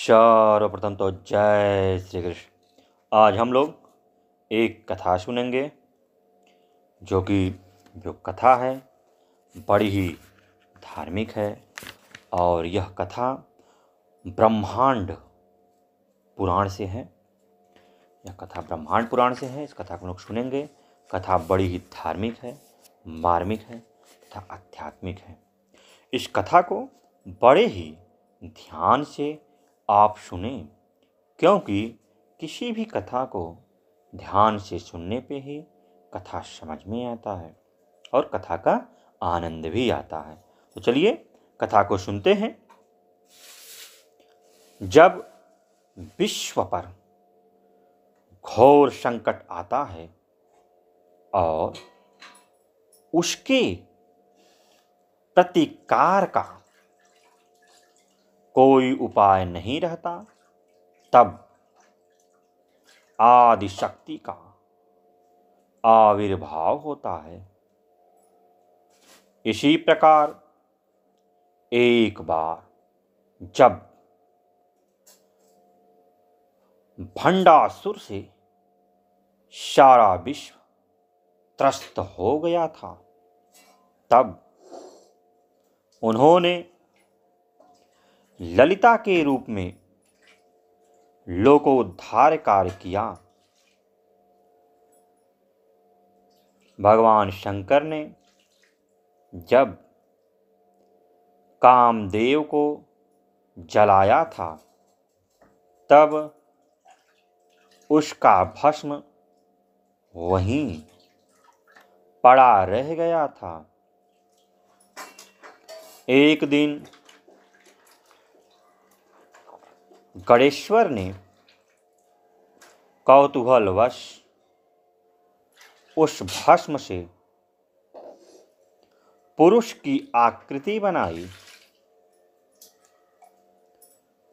सर्वप्रथम तो जय श्री कृष्ण आज हम लोग एक कथा सुनेंगे जो कि जो कथा है बड़ी ही धार्मिक है और यह कथा ब्रह्मांड पुराण से है यह कथा ब्रह्मांड पुराण से है इस कथा को लोग सुनेंगे कथा बड़ी ही धार्मिक है मार्मिक है तथा आध्यात्मिक है इस कथा को बड़े ही ध्यान से आप सुने क्योंकि किसी भी कथा को ध्यान से सुनने पे ही कथा समझ में आता है और कथा का आनंद भी आता है तो चलिए कथा को सुनते हैं जब विश्व पर घोर संकट आता है और उसके प्रतिकार का कोई उपाय नहीं रहता तब आदिशक्ति का आविर्भाव होता है इसी प्रकार एक बार जब भंडासुर से सारा विश्व त्रस्त हो गया था तब उन्होंने ललिता के रूप में लोकोद्धार कार्य किया भगवान शंकर ने जब कामदेव को जलाया था तब उसका भस्म वहीं पड़ा रह गया था एक दिन गणेश्वर ने कौतूहलवश उस भस्म से पुरुष की आकृति बनाई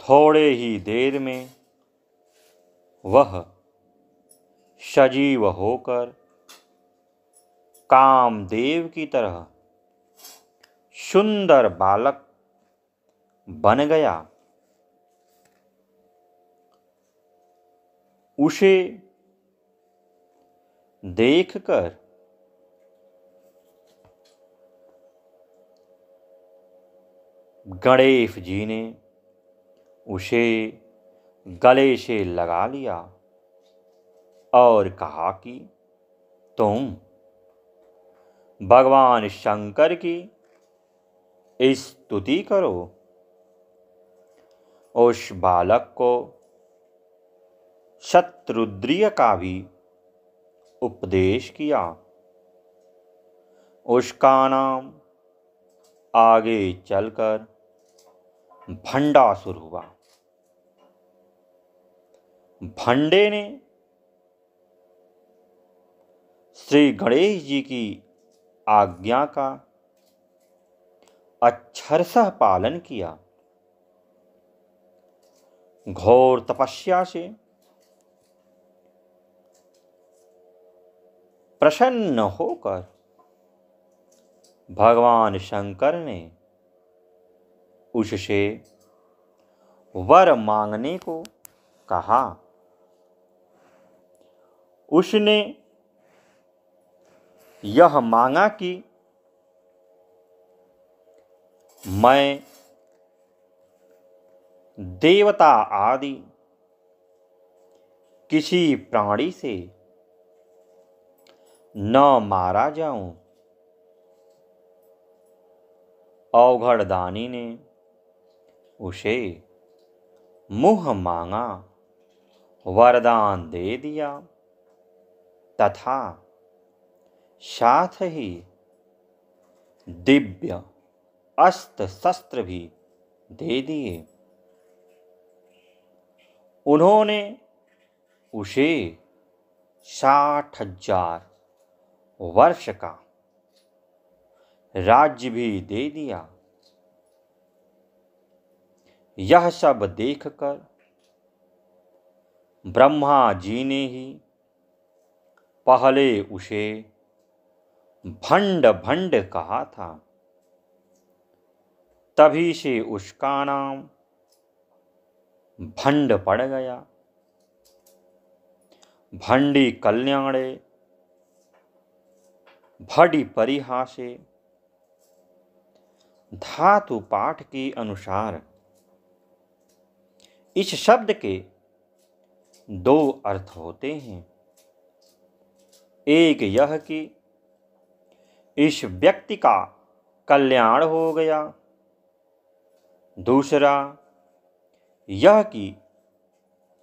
थोड़े ही देर में वह सजीव होकर कामदेव की तरह सुंदर बालक बन गया उसे देखकर गणेश जी ने उसे गले से लगा लिया और कहा कि तुम भगवान शंकर की स्तुति करो उस बालक को शत्रुद्रिय का भी उपदेश किया उसका नाम आगे चलकर भंडासुर हुआ भंडे ने श्री गणेश जी की आज्ञा का अक्षरसह पालन किया घोर तपस्या से प्रसन्न होकर भगवान शंकर ने उससे वर मांगने को कहा उसने यह मांगा कि मैं देवता आदि किसी प्राणी से न मारा जाऊं अवघड़दानी ने उसे मुह मांगा वरदान दे दिया तथा साथ ही दिव्य अस्त्र शस्त्र भी दे दिए उन्होंने उसे साठ हजार वर्ष का राज्य भी दे दिया यह सब देखकर ब्रह्मा जी ने ही पहले उसे भंड भंड कहा था तभी से उसका नाम भंड पड़ गया भंडी कल्याणे भड़ी परिहासे धातु पाठ के अनुसार इस शब्द के दो अर्थ होते हैं एक यह कि इस व्यक्ति का कल्याण हो गया दूसरा यह कि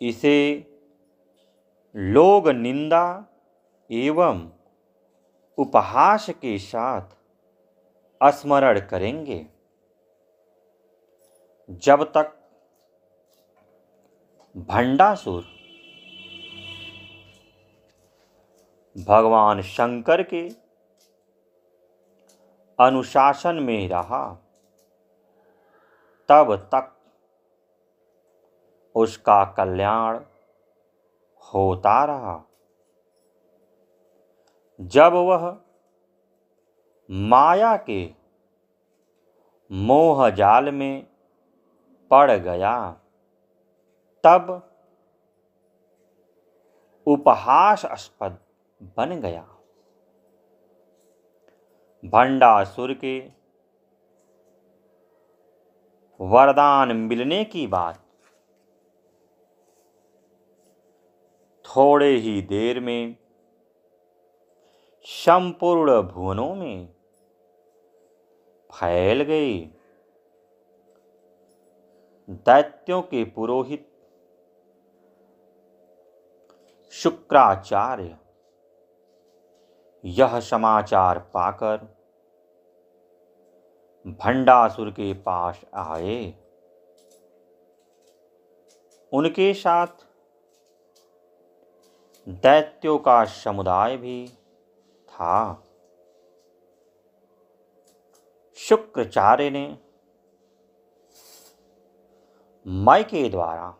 इसे लोग निंदा एवं उपहास के साथ स्मरण करेंगे जब तक भंडासुर भगवान शंकर के अनुशासन में रहा तब तक उसका कल्याण होता रहा जब वह माया के मोह जाल में पड़ गया तब उपहासास्पद बन गया भंडासुर के वरदान मिलने की बात थोड़े ही देर में संपूर्ण भुवनों में फैल गई दैत्यों के पुरोहित शुक्राचार्य यह समाचार पाकर भंडासुर के पास आए उनके साथ दैत्यों का समुदाय भी था शुक्राचार्य ने मय के द्वारा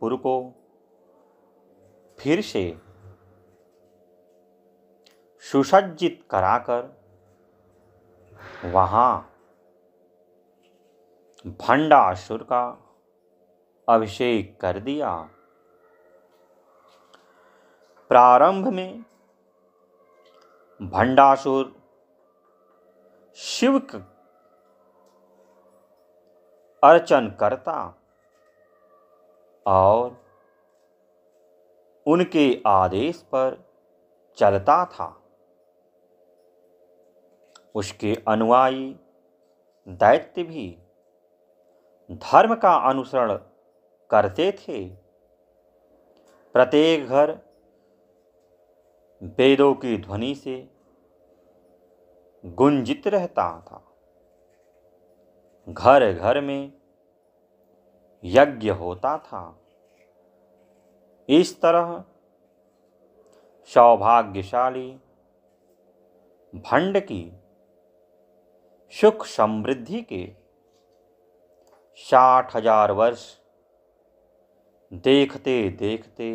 पुर को फिर से सुसज्जित कराकर वहाँ भंडासुर का अभिषेक कर दिया प्रारंभ में भंडासुर शिव अर्चन करता और उनके आदेश पर चलता था उसके अनुयायी दैत्य भी धर्म का अनुसरण करते थे प्रत्येक घर वेदों की ध्वनि से गुंजित रहता था घर घर में यज्ञ होता था इस तरह सौभाग्यशाली भंड की सुख समृद्धि के साठ हजार वर्ष देखते देखते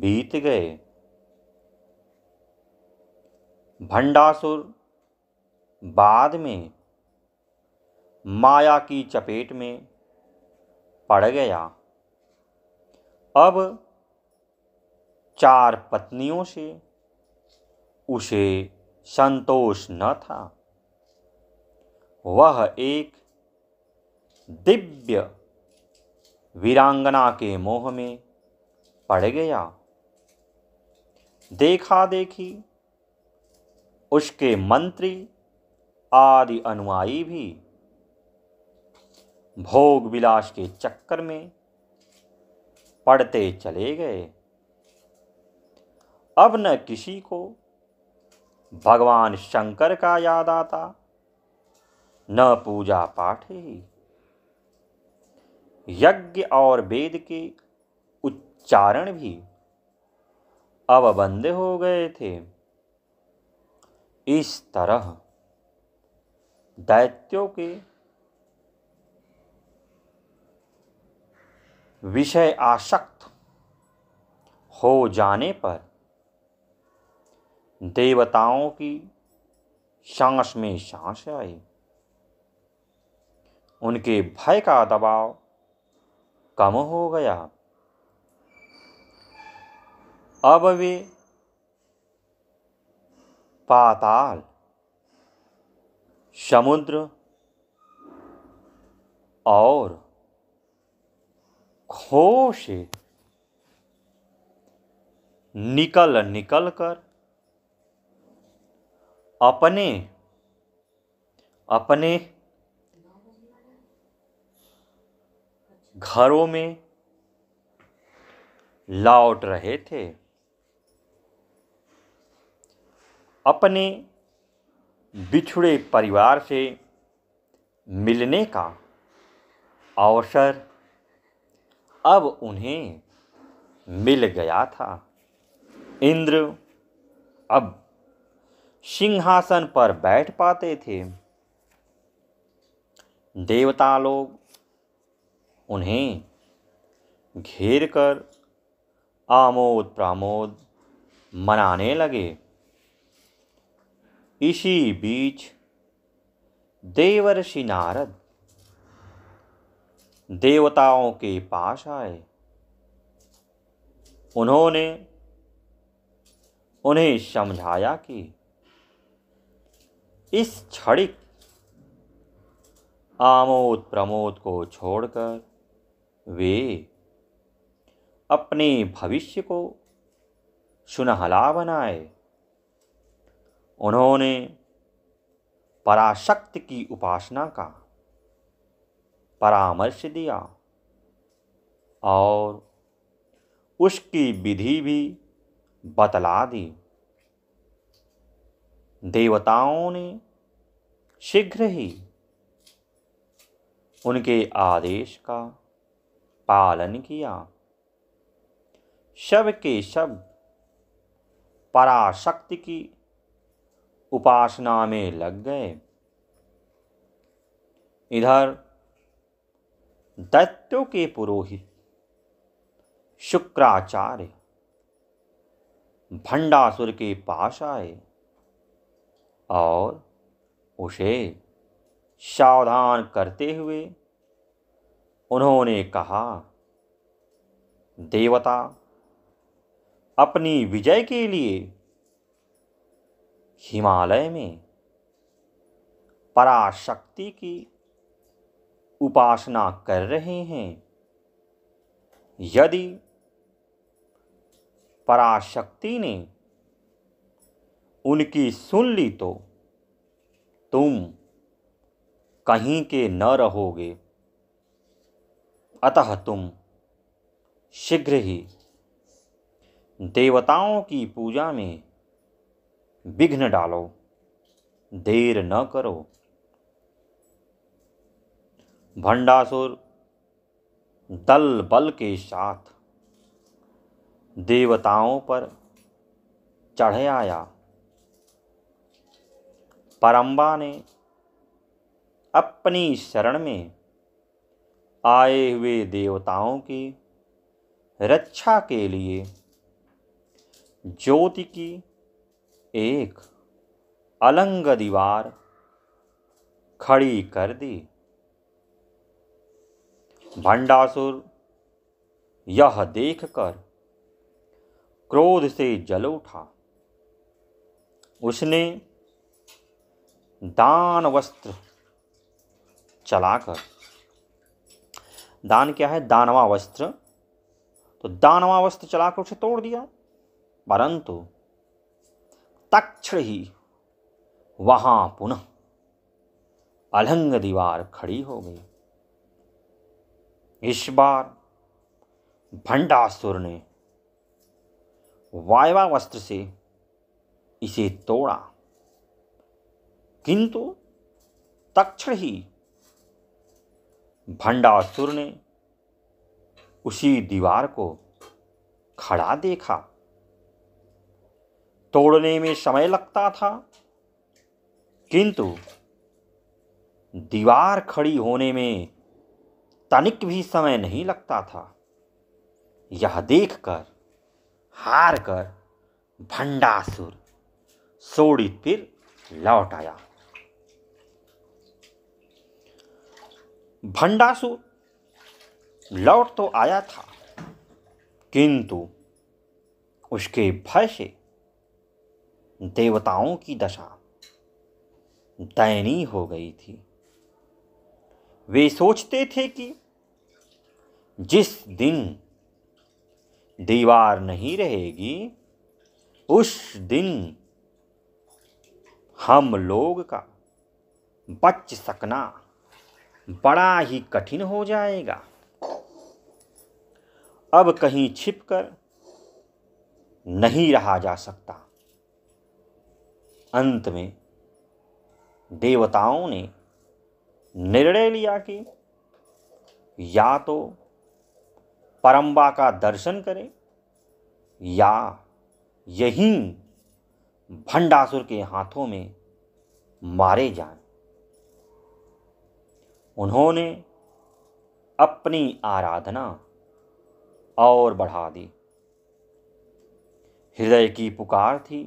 बीत गए भंडासुर बाद में माया की चपेट में पड़ गया अब चार पत्नियों से उसे संतोष न था वह एक दिव्य वीरांगना के मोह में पड़ गया देखा देखी उसके मंत्री आदि अनुयायी भी भोग विलास के चक्कर में पड़ते चले गए अब न किसी को भगवान शंकर का याद आता न पूजा पाठ ही यज्ञ और वेद के उच्चारण भी अब बंद हो गए थे इस तरह दैत्यों के विषय आसक्त हो जाने पर देवताओं की सांस में सांस आई उनके भय का दबाव कम हो गया अब वे पाताल समुद्र और खो से निकल निकल कर अपने अपने घरों में लौट रहे थे अपने बिछड़े परिवार से मिलने का अवसर अब उन्हें मिल गया था इंद्र अब सिंहासन पर बैठ पाते थे देवता लोग उन्हें घेर कर आमोद प्रमोद मनाने लगे इसी बीच देवर्षि नारद देवताओं के पास आए उन्होंने उन्हें समझाया कि इस क्षणिक आमोद प्रमोद को छोड़कर वे अपने भविष्य को सुनहला बनाए उन्होंने पराशक्ति की उपासना का परामर्श दिया और उसकी विधि भी बतला दी देवताओं ने शीघ्र ही उनके आदेश का पालन किया शब के शब पराशक्ति की उपासना में लग गए इधर दैत्यों के पुरोहित शुक्राचार्य भंडासुर के पास आए और उसे सावधान करते हुए उन्होंने कहा देवता अपनी विजय के लिए हिमालय में पराशक्ति की उपासना कर रहे हैं यदि पराशक्ति ने उनकी सुन ली तो तुम कहीं के न रहोगे अतः तुम शीघ्र ही देवताओं की पूजा में विघ्न डालो देर न करो भंडासुर दल बल के साथ देवताओं पर चढ़ आया परम्बा ने अपनी शरण में आए हुए देवताओं की रक्षा के लिए ज्योति की एक अलंग दीवार खड़ी कर दी भंडासुर यह देखकर क्रोध से जल उठा उसने दान वस्त्र चलाकर दान क्या है दानवा वस्त्र तो दानवा वस्त्र चलाकर उसे तोड़ दिया परंतु तक्षण ही वहां पुनः अलंग दीवार खड़ी हो गई इस बार भंडासुर ने वायवा वस्त्र से इसे तोड़ा किंतु तक्षण ही भंडासुर ने उसी दीवार को खड़ा देखा तोड़ने में समय लगता था किंतु दीवार खड़ी होने में तनिक भी समय नहीं लगता था यह देखकर हार कर भंडासुर सोड़ित फिर लौट आया भंडासुर लौट तो आया था किंतु उसके भय से देवताओं की दशा दयनीय हो गई थी वे सोचते थे कि जिस दिन दीवार नहीं रहेगी उस दिन हम लोग का बच सकना बड़ा ही कठिन हो जाएगा अब कहीं छिपकर नहीं रहा जा सकता अंत में देवताओं ने निर्णय लिया कि या तो परम्बा का दर्शन करें या यहीं भंडासुर के हाथों में मारे जाएं। उन्होंने अपनी आराधना और बढ़ा दी हृदय की पुकार थी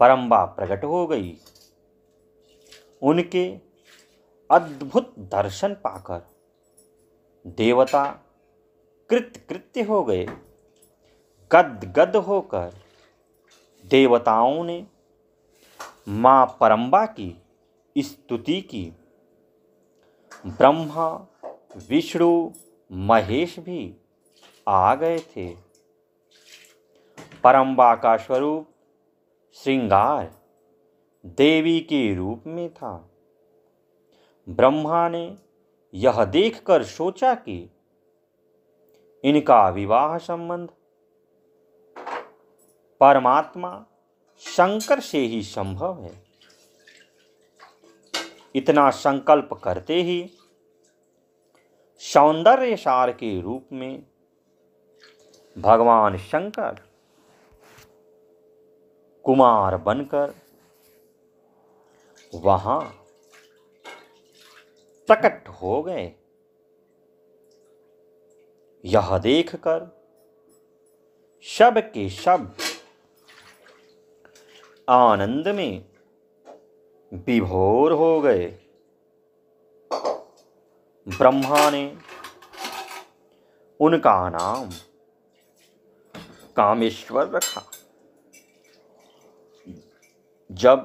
परम्बा प्रकट हो गई उनके अद्भुत दर्शन पाकर देवता कृत कृत्य हो गए गदगद होकर देवताओं ने माँ परम्बा की स्तुति की ब्रह्मा विष्णु महेश भी आ गए थे परम्बा का स्वरूप श्रृंगार देवी के रूप में था ब्रह्मा ने यह देखकर सोचा कि इनका विवाह संबंध परमात्मा शंकर से ही संभव है इतना संकल्प करते ही सौंदर्य सार के रूप में भगवान शंकर कुमार बनकर वहां प्रकट हो गए यह देखकर शब के शब आनंद में विभोर हो गए ब्रह्मा ने उनका नाम कामेश्वर रखा जब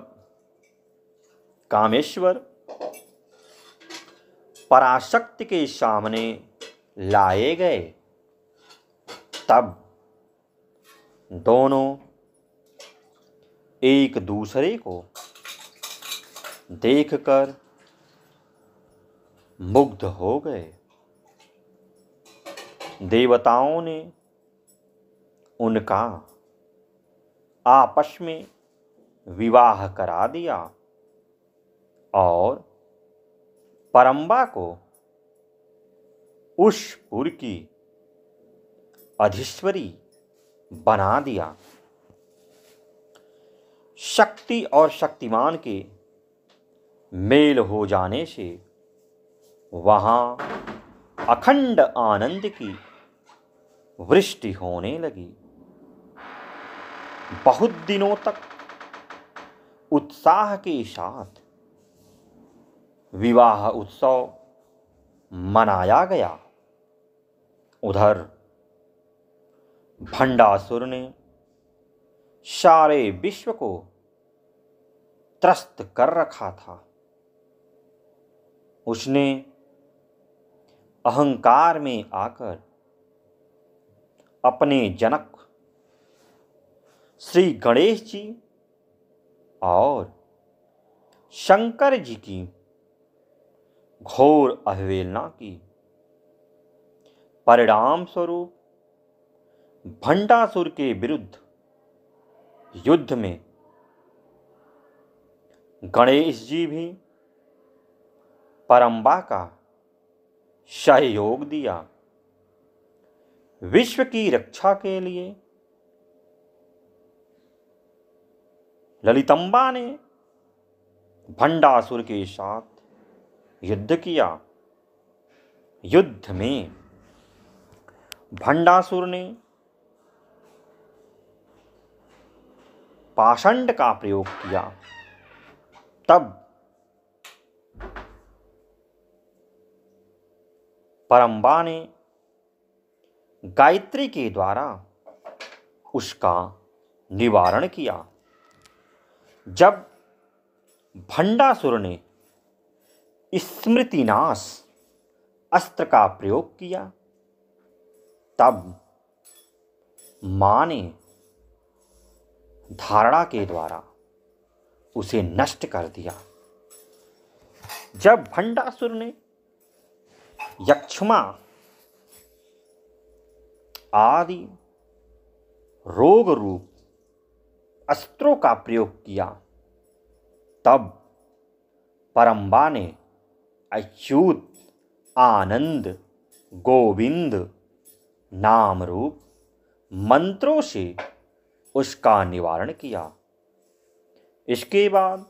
कामेश्वर पराशक्ति के सामने लाए गए तब दोनों एक दूसरे को देखकर मुग्ध हो गए देवताओं ने उनका आपस में विवाह करा दिया और परम्बा को उषपुर की अधीश्वरी बना दिया शक्ति और शक्तिमान के मेल हो जाने से वहाँ अखंड आनंद की वृष्टि होने लगी बहुत दिनों तक उत्साह के साथ विवाह उत्सव मनाया गया उधर भंडासुर ने सारे विश्व को त्रस्त कर रखा था उसने अहंकार में आकर अपने जनक श्री गणेश जी और शंकर जी की घोर अवहेलना की परिणाम स्वरूप भंडासुर के विरुद्ध युद्ध में गणेश जी भी परम्बा का सहयोग दिया विश्व की रक्षा के लिए ललितंबा ने भंडासुर के साथ युद्ध किया युद्ध में भंडासुर ने पाषंड का प्रयोग किया तब परम्बा ने गायत्री के द्वारा उसका निवारण किया जब भंडासुर ने स्मृतिनाश अस्त्र का प्रयोग किया तब माँ ने धारणा के द्वारा उसे नष्ट कर दिया जब भंडासुर ने यक्षमा आदि रोग रूप अस्त्रों का प्रयोग किया तब परम्बा ने अच्युत आनंद गोविंद नाम रूप मंत्रों से उसका निवारण किया इसके बाद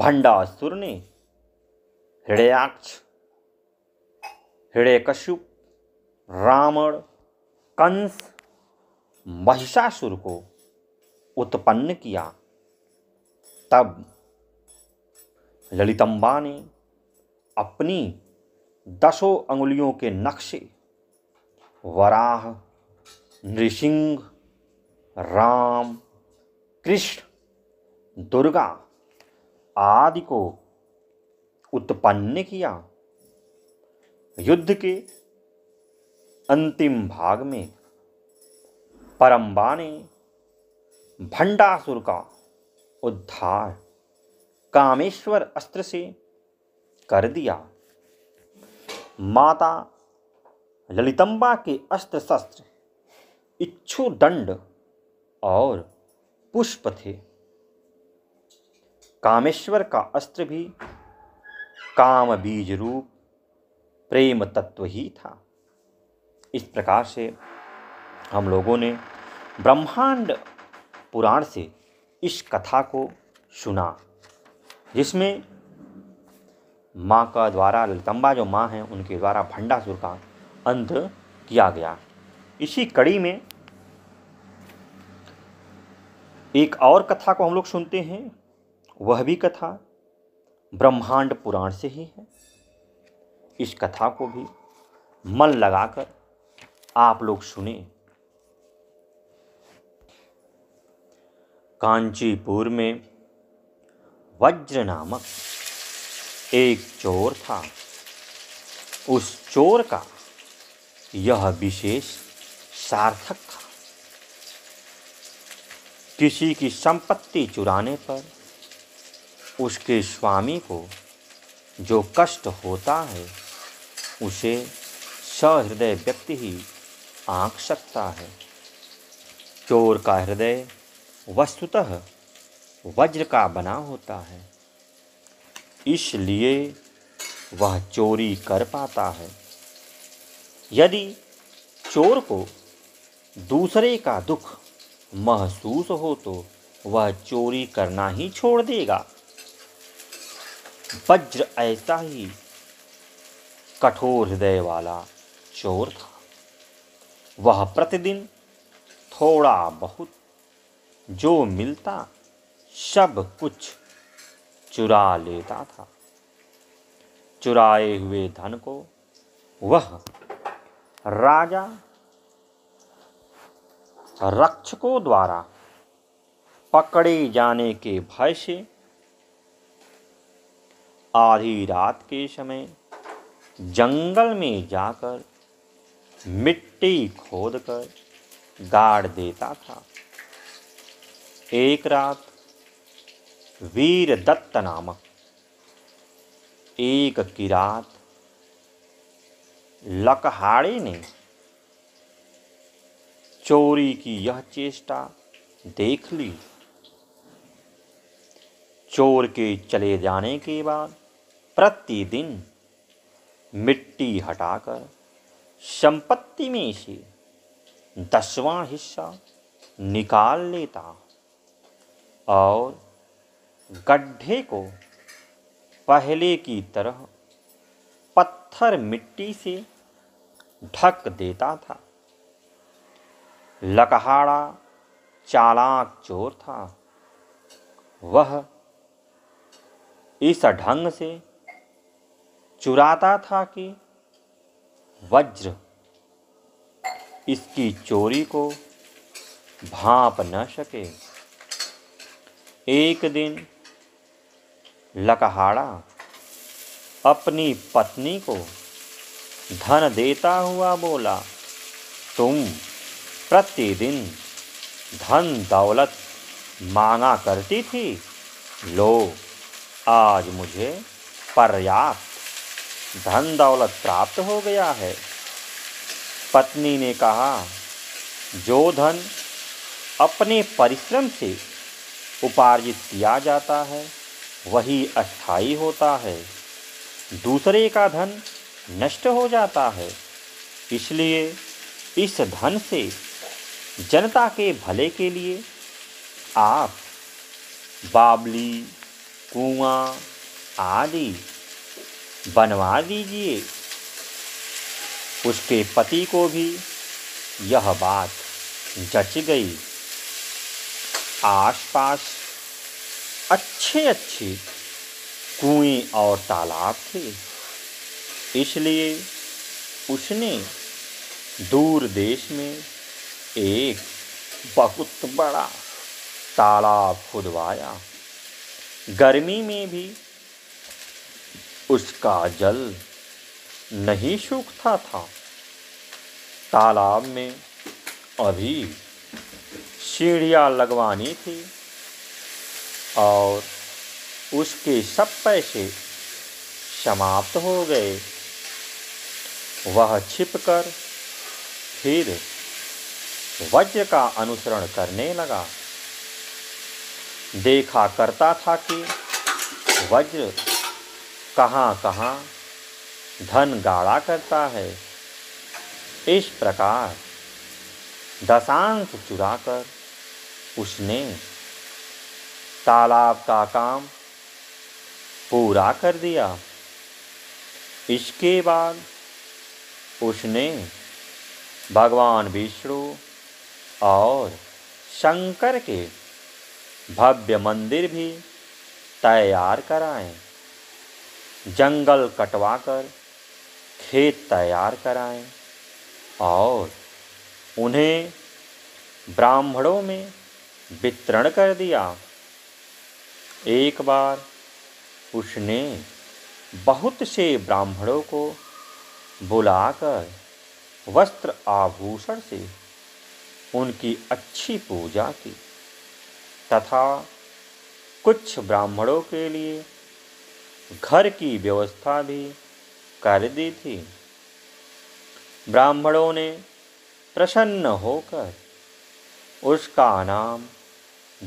भंडासुर ने हृदयाक्ष हृदय कश्यप रावण कंस महिषासुर को उत्पन्न किया तब ललितंबा ने अपनी दसों अंगुलियों के नक्शे वराह नृसिंह राम कृष्ण दुर्गा आदि को उत्पन्न किया युद्ध के अंतिम भाग में परम्बा ने भंडासुर का उद्धार कामेश्वर अस्त्र से कर दिया माता ललितंबा के अस्त्र शस्त्र इच्छु दंड और पुष्प थे कामेश्वर का अस्त्र भी काम बीज रूप प्रेम तत्व ही था इस प्रकार से हम लोगों ने ब्रह्मांड पुराण से इस कथा को सुना जिसमें माँ का द्वारा ललितंबा जो माँ है उनके द्वारा भंडासुर का अंत किया गया इसी कड़ी में एक और कथा को हम लोग सुनते हैं वह भी कथा ब्रह्मांड पुराण से ही है इस कथा को भी मन लगाकर आप लोग सुने कांचीपुर में वज्र नामक एक चोर था उस चोर का यह विशेष सार्थक था किसी की संपत्ति चुराने पर उसके स्वामी को जो कष्ट होता है उसे सहृदय व्यक्ति ही आंक सकता है चोर का हृदय वस्तुतः वज्र का बना होता है इसलिए वह चोरी कर पाता है यदि चोर को दूसरे का दुख महसूस हो तो वह चोरी करना ही छोड़ देगा वज्र ऐसा ही कठोर हृदय वाला चोर था वह प्रतिदिन थोड़ा बहुत जो मिलता सब कुछ चुरा लेता था चुराए हुए धन को वह राजा रक्षकों द्वारा पकड़े जाने के भय से आधी रात के समय जंगल में जाकर मिट्टी खोदकर गाड़ देता था एक रात वीर दत्त नामक एक की रात लकहाड़े ने चोरी की यह चेष्टा देख ली चोर के चले जाने के बाद प्रतिदिन मिट्टी हटाकर संपत्ति में से दसवां हिस्सा निकाल लेता और गड्ढे को पहले की तरह पत्थर मिट्टी से ढक देता था लकहाड़ा चालाक चोर था वह इस ढंग से चुराता था कि वज्र इसकी चोरी को भाप न सके एक दिन लकहाड़ा अपनी पत्नी को धन देता हुआ बोला तुम प्रतिदिन धन दौलत मांगा करती थी लो आज मुझे पर्याप्त धन दौलत प्राप्त हो गया है पत्नी ने कहा जो धन अपने परिश्रम से उपार्जित किया जाता है वही अस्थाई होता है दूसरे का धन नष्ट हो जाता है इसलिए इस धन से जनता के भले के लिए आप बाबली कुआं आदि बनवा दीजिए उसके पति को भी यह बात जच गई आसपास अच्छे अच्छे कुएं और तालाब थे इसलिए उसने दूर देश में एक बहुत बड़ा तालाब खुदवाया गर्मी में भी उसका जल नहीं सूखता था तालाब में अभी सीढ़ियाँ लगवानी थी और उसके सब पैसे समाप्त हो गए वह छिपकर फिर वज्र का अनुसरण करने लगा देखा करता था कि वज्र कहाँ कहाँ धन गाड़ा करता है इस प्रकार दशांश चुराकर उसने तालाब का काम पूरा कर दिया इसके बाद उसने भगवान विष्णु और शंकर के भव्य मंदिर भी तैयार कराए जंगल कटवाकर खेत तैयार कराए और उन्हें ब्राह्मणों में वितरण कर दिया एक बार उसने बहुत से ब्राह्मणों को बुलाकर वस्त्र आभूषण से उनकी अच्छी पूजा की तथा कुछ ब्राह्मणों के लिए घर की व्यवस्था भी कर दी थी ब्राह्मणों ने प्रसन्न होकर उसका नाम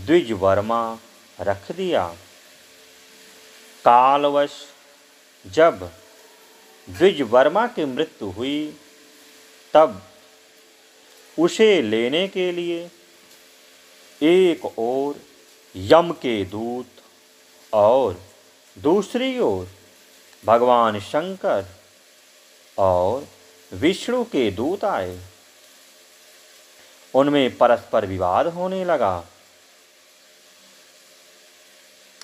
द्विजवर्मा रख दिया कालवश जब द्विजवर्मा की मृत्यु हुई तब उसे लेने के लिए एक ओर यम के दूत और दूसरी ओर भगवान शंकर और विष्णु के दूत आए उनमें परस्पर विवाद होने लगा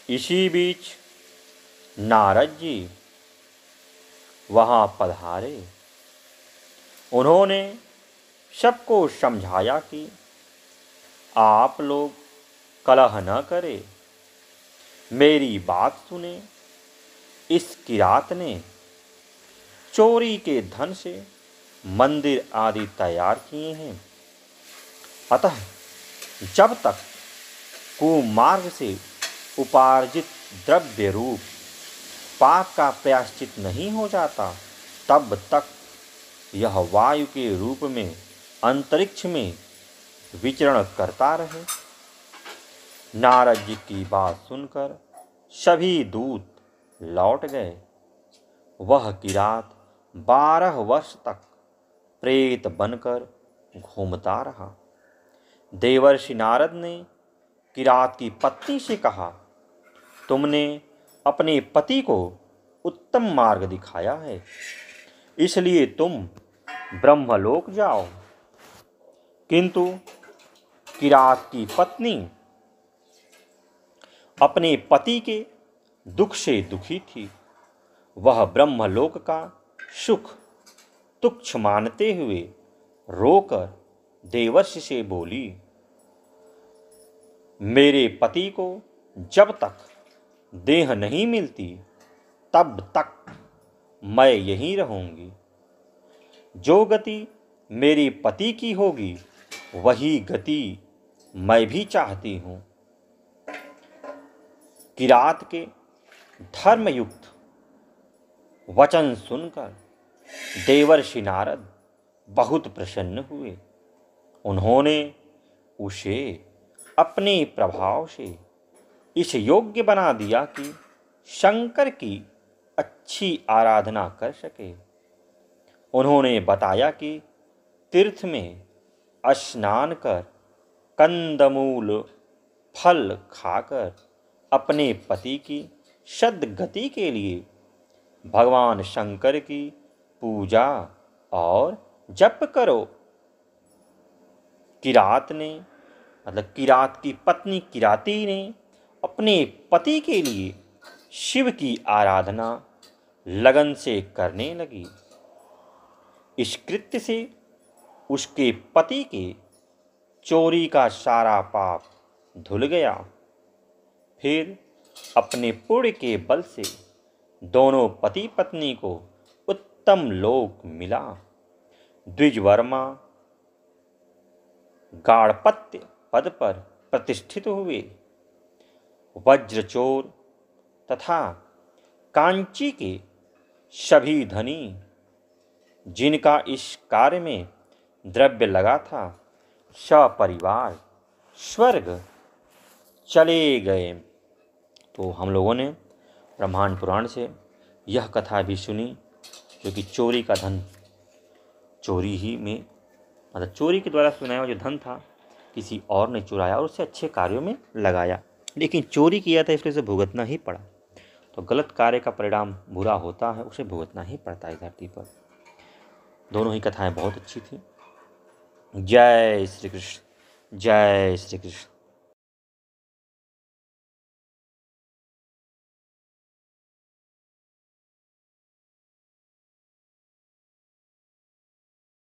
इसी बीच नारद जी वहाँ पधारे उन्होंने सबको समझाया कि आप लोग कलह न करें मेरी बात सुने इस किरात ने चोरी के धन से मंदिर आदि तैयार किए हैं अतः जब तक कुमार्ग से उपार्जित द्रव्य रूप पाप का प्रयाश्चित नहीं हो जाता तब तक यह वायु के रूप में अंतरिक्ष में विचरण करता रहे नारद जी की बात सुनकर सभी दूत लौट गए वह किरात बारह वर्ष तक प्रेत बनकर घूमता रहा देवर्षि नारद ने किरात की पत्नी से कहा तुमने अपने पति को उत्तम मार्ग दिखाया है इसलिए तुम ब्रह्मलोक जाओ किंतु किरात की पत्नी अपने पति के दुख से दुखी थी वह ब्रह्मलोक का सुख तुक्ष मानते हुए रोकर देवर्ष से बोली मेरे पति को जब तक देह नहीं मिलती तब तक मैं यहीं रहूंगी जो गति मेरी पति की होगी वही गति मैं भी चाहती हूँ किरात के धर्मयुक्त वचन सुनकर देवर्षि नारद बहुत प्रसन्न हुए उन्होंने उसे अपने प्रभाव से इस योग्य बना दिया कि शंकर की अच्छी आराधना कर सके उन्होंने बताया कि तीर्थ में स्नान कर कंदमूल फल खाकर अपने पति की सदगति के लिए भगवान शंकर की पूजा और जप करो किरात ने मतलब किरात की पत्नी किराती ने अपने पति के लिए शिव की आराधना लगन से करने लगी इस कृत्य से उसके पति के चोरी का सारा पाप धुल गया फिर अपने पुण्य के बल से दोनों पति पत्नी को उत्तम लोक मिला द्विजवर्मा गाढ़पत्य पद पर प्रतिष्ठित हुए वज्रचोर तथा कांची के सभी धनी जिनका इस कार्य में द्रव्य लगा था सपरिवार स्वर्ग चले गए तो हम लोगों ने ब्रह्मांड पुराण से यह कथा भी सुनी जो कि चोरी का धन चोरी ही में मतलब चोरी के द्वारा सुनाया जो धन था किसी और ने चुराया और उसे अच्छे कार्यों में लगाया लेकिन चोरी किया था इसलिए उसे भुगतना ही पड़ा तो गलत कार्य का परिणाम बुरा होता है उसे भुगतना ही पड़ता है धरती पर दोनों ही कथाएं बहुत अच्छी थी जय श्री कृष्ण जय श्री कृष्ण